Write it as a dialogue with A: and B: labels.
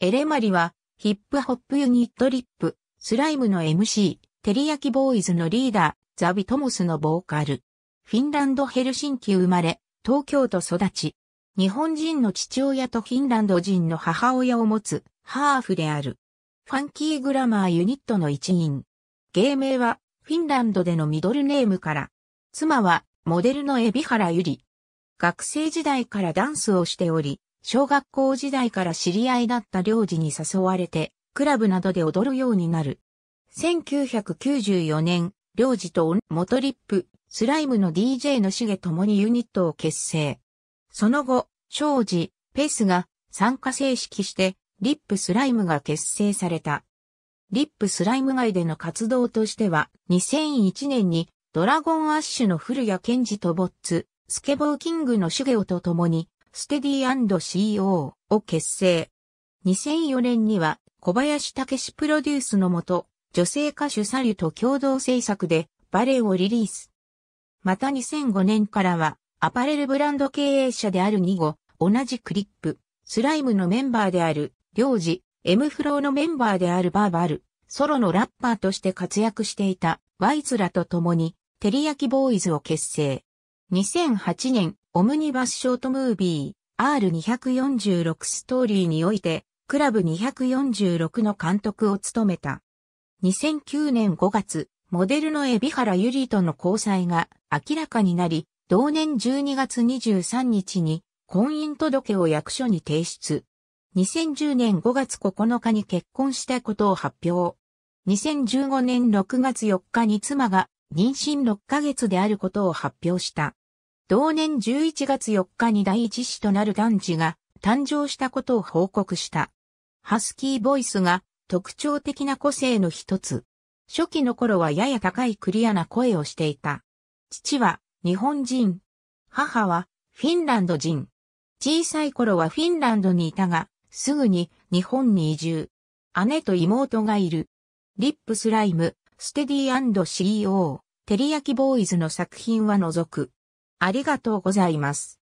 A: エレマリは、ヒップホップユニットリップ、スライムの MC、テリヤキボーイズのリーダー、ザビトモスのボーカル。フィンランドヘルシンキ生まれ、東京都育ち。日本人の父親とフィンランド人の母親を持つ、ハーフである。ファンキーグラマーユニットの一員。芸名は、フィンランドでのミドルネームから。妻は、モデルの海老原ゆり。学生時代からダンスをしており、小学校時代から知り合いだった領事に誘われて、クラブなどで踊るようになる。1994年、領事と元リップ、スライムの DJ のしげともにユニットを結成。その後、庄司、ペスが参加正式して、リップスライムが結成された。リップスライム外での活動としては、2001年にドラゴンアッシュの古谷健二とボッツ、スケボーキングのシゲオと共に、ステディ &CO を結成。2004年には小林武史プロデュースのもと、女性歌手サリュと共同制作でバレエをリリース。また2005年からはアパレルブランド経営者である2号、同じクリップ、スライムのメンバーである、領事、うエムフローのメンバーであるバーバル、ソロのラッパーとして活躍していたワイズらと共に、テリヤキボーイズを結成。2008年、オムニバスショートムービー R246 ストーリーにおいて、クラブ246の監督を務めた。2009年5月、モデルの海老原ゆりとの交際が明らかになり、同年12月23日に婚姻届を役所に提出。2010年5月9日に結婚したことを発表。2015年6月4日に妻が妊娠6ヶ月であることを発表した。同年11月4日に第一子となる男児が誕生したことを報告した。ハスキーボイスが特徴的な個性の一つ。初期の頃はやや高いクリアな声をしていた。父は日本人。母はフィンランド人。小さい頃はフィンランドにいたが、すぐに日本に移住。姉と妹がいる。リップスライム、ステディ &CEO、テリヤキボーイズの作品は除く。ありがとうございます。